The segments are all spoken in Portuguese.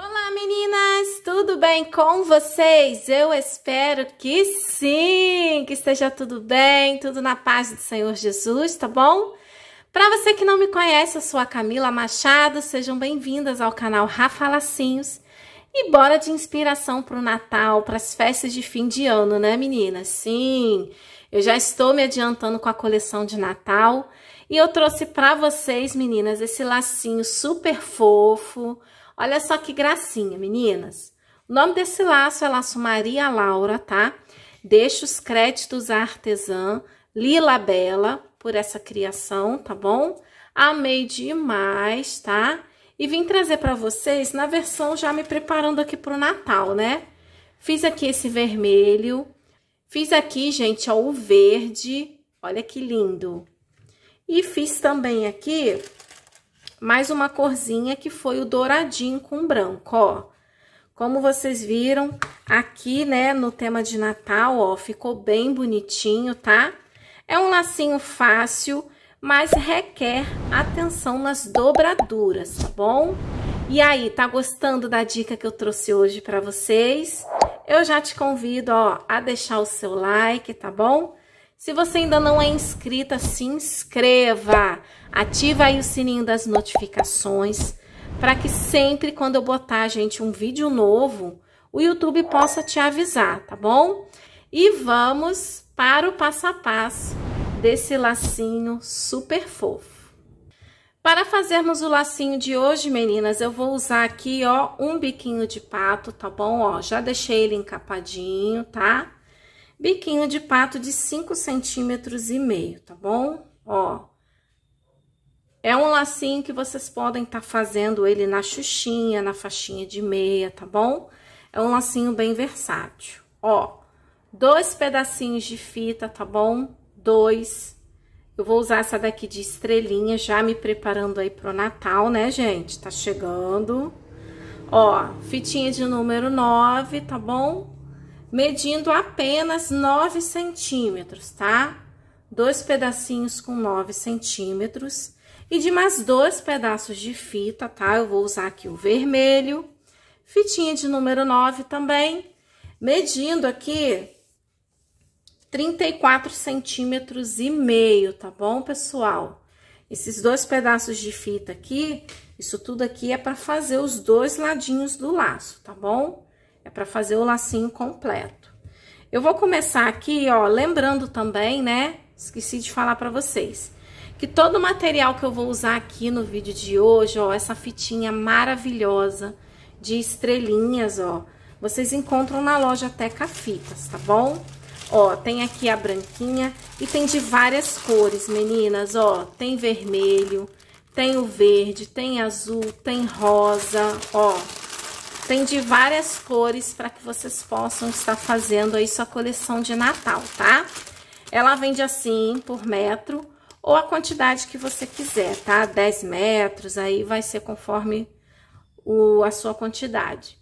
Olá meninas, tudo bem com vocês? Eu espero que sim, que esteja tudo bem, tudo na paz do Senhor Jesus, tá bom? Para você que não me conhece, eu sou a Camila Machado, sejam bem-vindas ao canal Rafa Lacinhos. E bora de inspiração para o Natal, para as festas de fim de ano, né, meninas? Sim, eu já estou me adiantando com a coleção de Natal e eu trouxe para vocês, meninas, esse lacinho super fofo, Olha só que gracinha, meninas. O nome desse laço é laço Maria Laura, tá? Deixo os créditos à artesã Lila Bela por essa criação, tá bom? Amei demais, tá? E vim trazer para vocês na versão já me preparando aqui pro Natal, né? Fiz aqui esse vermelho, fiz aqui, gente, ó, o verde, olha que lindo. E fiz também aqui mais uma corzinha que foi o douradinho com branco, ó. Como vocês viram, aqui, né, no tema de Natal, ó, ficou bem bonitinho, tá? É um lacinho fácil, mas requer atenção nas dobraduras, tá bom? E aí, tá gostando da dica que eu trouxe hoje para vocês? Eu já te convido, ó, a deixar o seu like, tá bom? Se você ainda não é inscrita, se inscreva. Ativa aí o sininho das notificações para que sempre quando eu botar, gente, um vídeo novo, o YouTube possa te avisar, tá bom? E vamos para o passo a passo desse lacinho super fofo. Para fazermos o lacinho de hoje, meninas, eu vou usar aqui, ó, um biquinho de pato, tá bom? Ó, já deixei ele encapadinho, tá? biquinho de pato de 5 centímetros e meio, tá bom? Ó, é um lacinho que vocês podem estar tá fazendo ele na xuxinha, na faixinha de meia, tá bom? É um lacinho bem versátil. Ó, dois pedacinhos de fita, tá bom? Dois. Eu vou usar essa daqui de estrelinha, já me preparando aí pro Natal, né, gente? Tá chegando. Ó, fitinha de número 9, tá bom? medindo apenas 9 centímetros, tá? Dois pedacinhos com 9 centímetros e de mais dois pedaços de fita, tá? Eu vou usar aqui o vermelho, fitinha de número 9 também, medindo aqui 34 centímetros e meio, tá bom, pessoal? Esses dois pedaços de fita aqui, isso tudo aqui é para fazer os dois ladinhos do laço, tá bom? É para fazer o lacinho completo. Eu vou começar aqui, ó, lembrando também, né? Esqueci de falar para vocês. Que todo o material que eu vou usar aqui no vídeo de hoje, ó, essa fitinha maravilhosa de estrelinhas, ó. Vocês encontram na loja Teca Fitas, tá bom? Ó, tem aqui a branquinha e tem de várias cores, meninas, ó. Tem vermelho, tem o verde, tem azul, tem rosa, ó. Tem de várias cores para que vocês possam estar fazendo aí sua coleção de Natal, tá? Ela vende assim, por metro, ou a quantidade que você quiser, tá? 10 metros, aí vai ser conforme o, a sua quantidade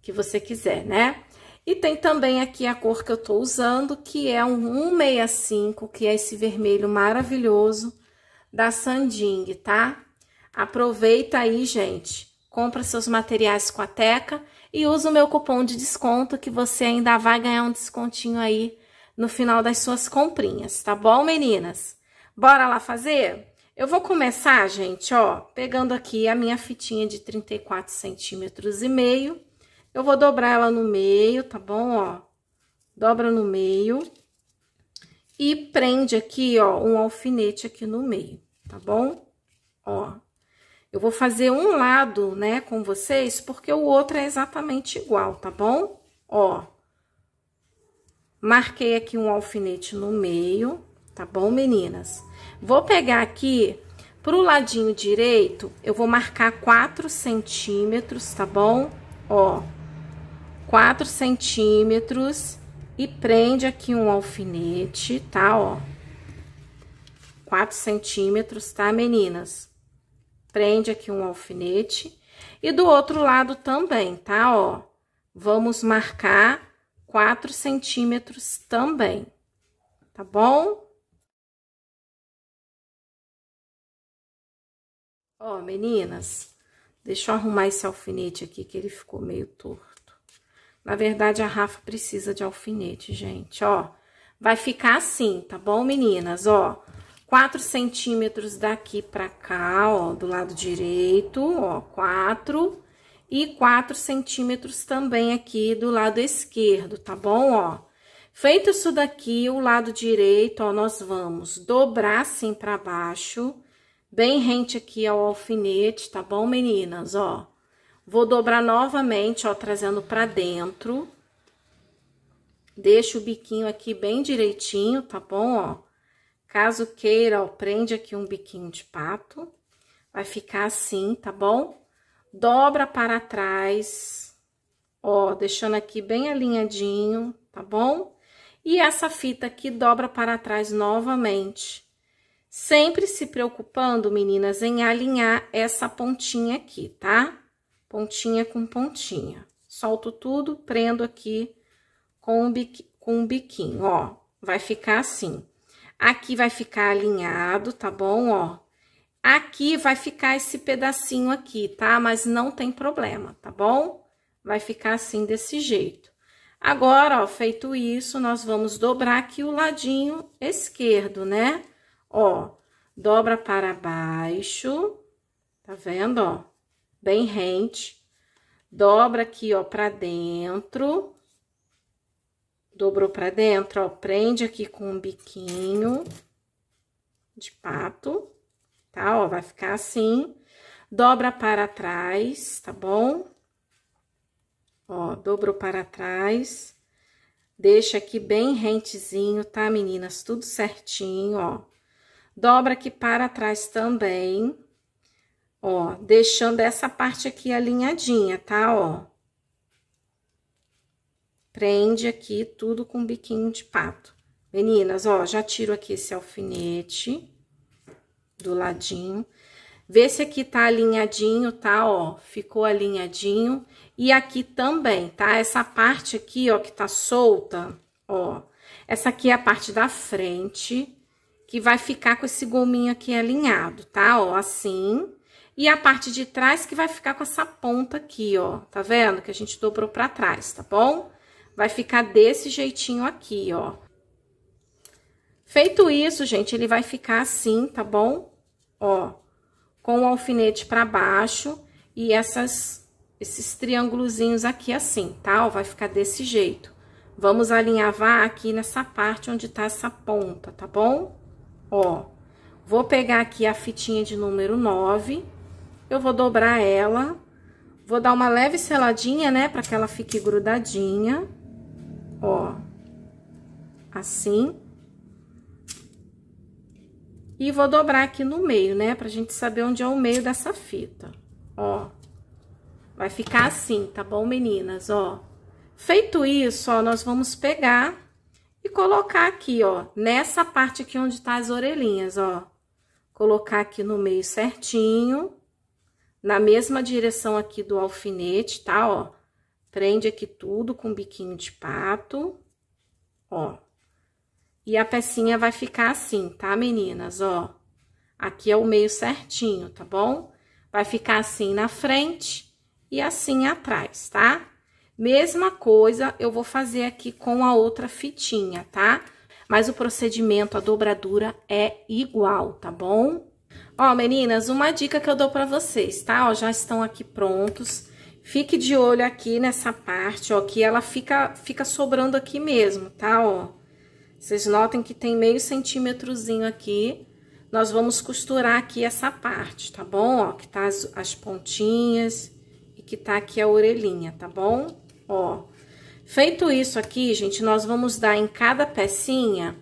que você quiser, né? E tem também aqui a cor que eu tô usando, que é um 165, que é esse vermelho maravilhoso da Sanding, tá? Aproveita aí, gente compra seus materiais com a Teca e usa o meu cupom de desconto que você ainda vai ganhar um descontinho aí no final das suas comprinhas, tá bom, meninas? Bora lá fazer? Eu vou começar, gente, ó, pegando aqui a minha fitinha de 34 centímetros e meio. Eu vou dobrar ela no meio, tá bom, ó? Dobra no meio. E prende aqui, ó, um alfinete aqui no meio, tá bom? Ó, eu vou fazer um lado, né, com vocês, porque o outro é exatamente igual, tá bom? Ó, marquei aqui um alfinete no meio, tá bom, meninas? Vou pegar aqui pro ladinho direito, eu vou marcar 4 centímetros, tá bom? Ó, 4 centímetros e prende aqui um alfinete, tá, ó? 4 centímetros, tá, meninas? prende aqui um alfinete. E do outro lado também, tá? Ó, vamos marcar 4 centímetros também, tá bom? Ó, meninas, deixa eu arrumar esse alfinete aqui, que ele ficou meio torto. Na verdade, a Rafa precisa de alfinete, gente, ó. Vai ficar assim, tá bom, meninas? Ó, 4 centímetros daqui pra cá, ó, do lado direito, ó, 4. E 4 centímetros também aqui do lado esquerdo, tá bom, ó? Feito isso daqui, o lado direito, ó, nós vamos dobrar assim pra baixo, bem rente aqui ao alfinete, tá bom, meninas, ó? Vou dobrar novamente, ó, trazendo pra dentro. deixo o biquinho aqui bem direitinho, tá bom, ó? Caso queira, ó, prende aqui um biquinho de pato. Vai ficar assim, tá bom? Dobra para trás, ó, deixando aqui bem alinhadinho, tá bom? E essa fita aqui dobra para trás novamente. Sempre se preocupando, meninas, em alinhar essa pontinha aqui, tá? Pontinha com pontinha. Solto tudo, prendo aqui com um biquinho, ó. Vai ficar assim. Aqui vai ficar alinhado, tá bom? Ó, aqui vai ficar esse pedacinho aqui, tá? Mas não tem problema, tá bom? Vai ficar assim desse jeito. Agora, ó, feito isso, nós vamos dobrar aqui o ladinho esquerdo, né? Ó, dobra para baixo, tá vendo, ó? Bem rente. Dobra aqui, ó, para dentro Dobrou pra dentro, ó, prende aqui com um biquinho de pato, tá? Ó, vai ficar assim. Dobra para trás, tá bom? Ó, dobrou para trás. Deixa aqui bem rentezinho, tá, meninas? Tudo certinho, ó. Dobra aqui para trás também. Ó, deixando essa parte aqui alinhadinha, tá? Ó prende aqui tudo com biquinho de pato. Meninas, ó, já tiro aqui esse alfinete do ladinho. Vê se aqui tá alinhadinho, tá, ó, ficou alinhadinho. E aqui também, tá? Essa parte aqui, ó, que tá solta, ó. Essa aqui é a parte da frente, que vai ficar com esse gominho aqui alinhado, tá? Ó, assim. E a parte de trás que vai ficar com essa ponta aqui, ó. Tá vendo? Que a gente dobrou pra trás, tá bom? vai ficar desse jeitinho aqui, ó. Feito isso, gente, ele vai ficar assim, tá bom? Ó, com o alfinete para baixo e essas, esses triângulozinhos aqui assim, tá? Ó, vai ficar desse jeito. Vamos alinhavar aqui nessa parte onde tá essa ponta, tá bom? Ó, vou pegar aqui a fitinha de número 9, eu vou dobrar ela, vou dar uma leve seladinha, né, para que ela fique grudadinha ó, assim. E vou dobrar aqui no meio, né? Pra gente saber onde é o meio dessa fita, ó. Vai ficar assim, tá bom, meninas? Ó, feito isso, ó, nós vamos pegar e colocar aqui, ó, nessa parte aqui onde tá as orelhinhas, ó. Colocar aqui no meio certinho, na mesma direção aqui do alfinete, tá, ó. Prende aqui tudo com um biquinho de pato, ó. E a pecinha vai ficar assim, tá, meninas? Ó, aqui é o meio certinho, tá bom? Vai ficar assim na frente e assim atrás, tá? Mesma coisa eu vou fazer aqui com a outra fitinha, tá? Mas o procedimento, a dobradura é igual, tá bom? Ó, meninas, uma dica que eu dou pra vocês, tá? Ó, já estão aqui prontos Fique de olho aqui nessa parte, ó, que ela fica, fica sobrando aqui mesmo, tá, ó. Vocês notem que tem meio centímetrozinho aqui. Nós vamos costurar aqui essa parte, tá bom? Ó, que tá as, as pontinhas e que tá aqui a orelhinha, tá bom? Ó, feito isso aqui, gente, nós vamos dar em cada pecinha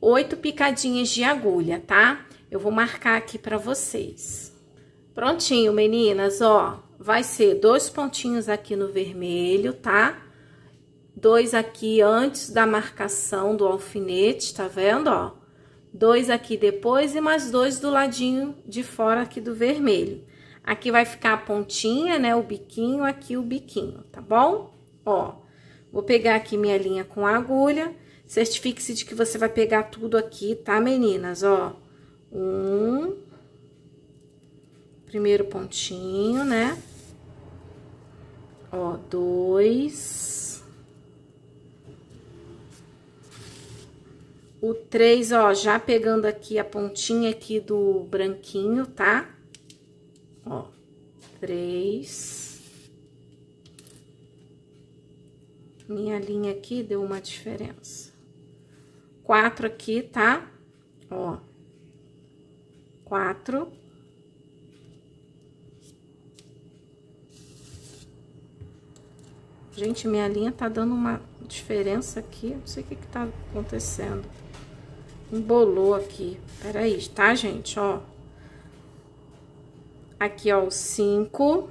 oito picadinhas de agulha, tá? Eu vou marcar aqui pra vocês. Prontinho, meninas, ó vai ser dois pontinhos aqui no vermelho, tá? Dois aqui antes da marcação do alfinete, tá vendo, ó? Dois aqui depois e mais dois do ladinho de fora aqui do vermelho. Aqui vai ficar a pontinha, né, o biquinho, aqui o biquinho, tá bom? Ó, vou pegar aqui minha linha com agulha, certifique-se de que você vai pegar tudo aqui, tá, meninas? Ó, um, primeiro pontinho, né? Ó, dois. O três, ó, já pegando aqui a pontinha aqui do branquinho, tá? Ó, três. Minha linha aqui deu uma diferença. Quatro aqui, tá? Ó, quatro. Quatro. Gente, minha linha tá dando uma diferença aqui. Não sei o que que tá acontecendo. Embolou aqui. Peraí, tá, gente? Ó. Aqui, ó, o 5.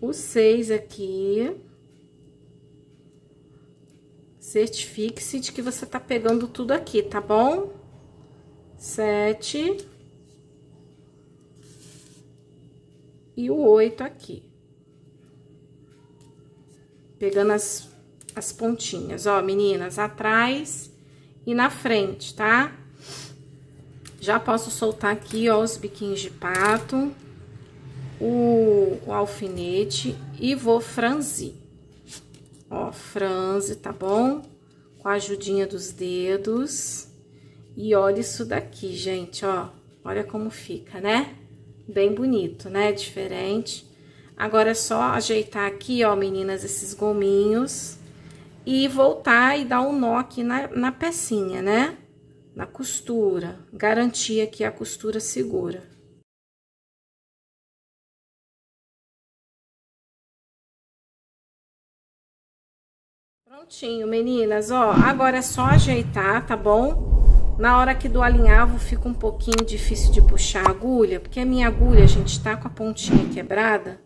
O 6 aqui. Certifique-se de que você tá pegando tudo aqui, tá bom? Sete. e o oito aqui. Pegando as, as pontinhas, ó, meninas, atrás e na frente, tá? Já posso soltar aqui, ó, os biquinhos de pato, o, o alfinete e vou franzir. Ó, franze, tá bom? Com a ajudinha dos dedos. E olha isso daqui, gente, ó. Olha como fica, né? bem bonito, né? Diferente. Agora é só ajeitar aqui, ó, meninas, esses gominhos. E voltar e dar um nó aqui na, na pecinha, né? Na costura. Garantir aqui a costura segura. Prontinho, meninas, ó. Agora é só ajeitar, tá bom? Na hora que do alinhavo fica um pouquinho difícil de puxar a agulha, porque a minha agulha, gente, tá com a pontinha quebrada.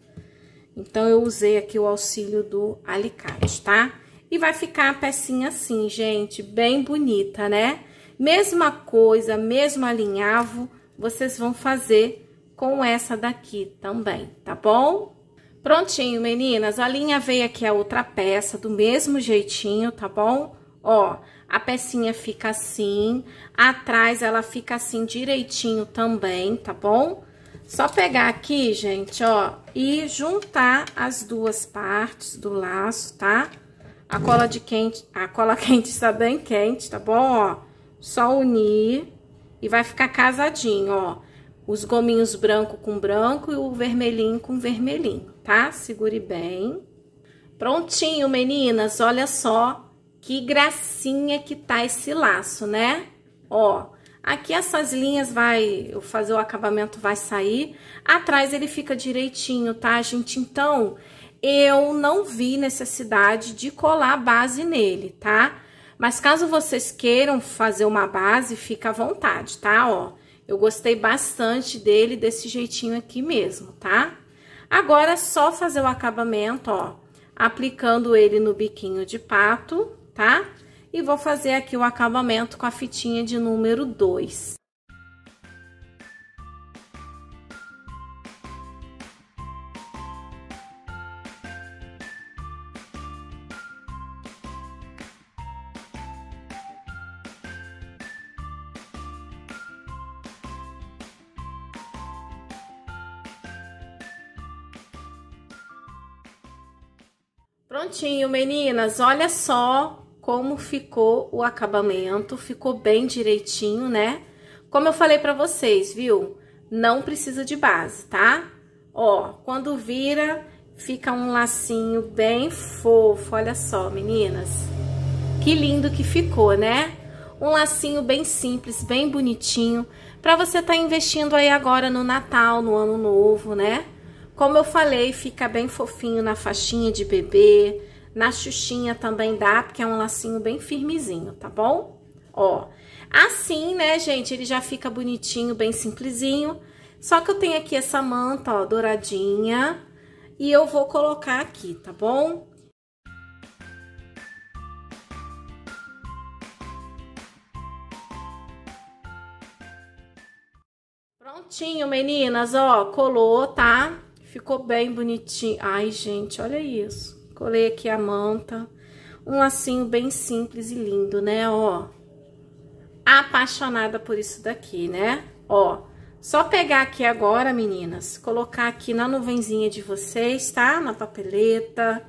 Então, eu usei aqui o auxílio do alicate, tá? E vai ficar a pecinha assim, gente, bem bonita, né? Mesma coisa, mesmo alinhavo, vocês vão fazer com essa daqui também, tá bom? Prontinho, meninas, veio aqui a outra peça do mesmo jeitinho, tá bom? Ó, a pecinha fica assim, atrás ela fica assim direitinho também, tá bom? Só pegar aqui, gente, ó, e juntar as duas partes do laço, tá? A cola de quente, a cola quente está bem quente, tá bom? Ó, só unir e vai ficar casadinho, ó. Os gominhos branco com branco e o vermelhinho com vermelhinho, tá? Segure bem. Prontinho, meninas, olha só que gracinha que tá esse laço, né? Ó, aqui essas linhas vai fazer o acabamento vai sair. Atrás ele fica direitinho, tá, gente? Então, eu não vi necessidade de colar base nele, tá? Mas caso vocês queiram fazer uma base, fica à vontade, tá? Ó, eu gostei bastante dele desse jeitinho aqui mesmo, tá? Agora é só fazer o acabamento, ó, aplicando ele no biquinho de pato tá? E vou fazer aqui o acabamento com a fitinha de número 2. Prontinho, meninas. Olha só como ficou o acabamento, ficou bem direitinho, né? Como eu falei pra vocês, viu? Não precisa de base, tá? Ó, quando vira, fica um lacinho bem fofo, olha só, meninas. Que lindo que ficou, né? Um lacinho bem simples, bem bonitinho, para você estar tá investindo aí agora no Natal, no Ano Novo, né? Como eu falei, fica bem fofinho na faixinha de bebê, na xuxinha também dá, porque é um lacinho bem firmezinho, tá bom? Ó, assim, né, gente, ele já fica bonitinho, bem simplesinho. Só que eu tenho aqui essa manta, ó, douradinha, e eu vou colocar aqui, tá bom? Prontinho, meninas, ó, colou, tá? Ficou bem bonitinho. Ai, gente, olha isso. Colei aqui a manta. Tá? Um lacinho assim bem simples e lindo, né? Ó, apaixonada por isso daqui, né? Ó, só pegar aqui agora, meninas, colocar aqui na nuvenzinha de vocês, tá? Na papeleta.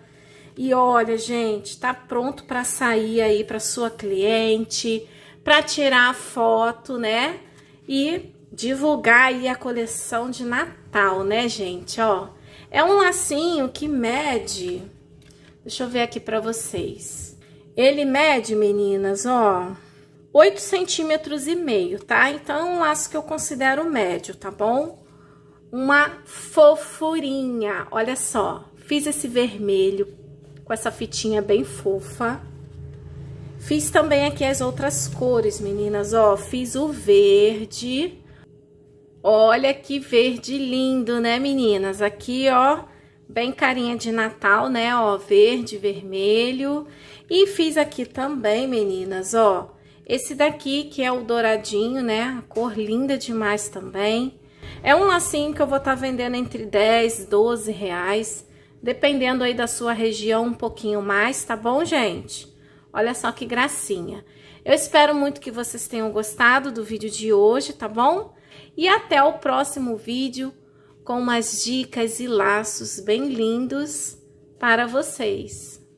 E olha, gente, tá pronto para sair aí para sua cliente, para tirar a foto, né? E divulgar aí a coleção de Natal, né, gente? Ó, é um lacinho que mede Deixa eu ver aqui para vocês. Ele mede, meninas, ó, 8 centímetros e meio, tá? Então, um laço que eu considero médio, tá bom? Uma fofurinha, olha só. Fiz esse vermelho com essa fitinha bem fofa. Fiz também aqui as outras cores, meninas, ó. Fiz o verde. Olha que verde lindo, né, meninas? Aqui, ó, bem carinha de Natal, né? Ó, verde, vermelho. E fiz aqui também, meninas, ó. Esse daqui, que é o douradinho, né? A cor linda demais também. É um lacinho que eu vou estar tá vendendo entre 10, 12 reais. Dependendo aí da sua região, um pouquinho mais, tá bom, gente? Olha só que gracinha. Eu espero muito que vocês tenham gostado do vídeo de hoje, tá bom? E até o próximo vídeo com umas dicas e laços bem lindos para vocês.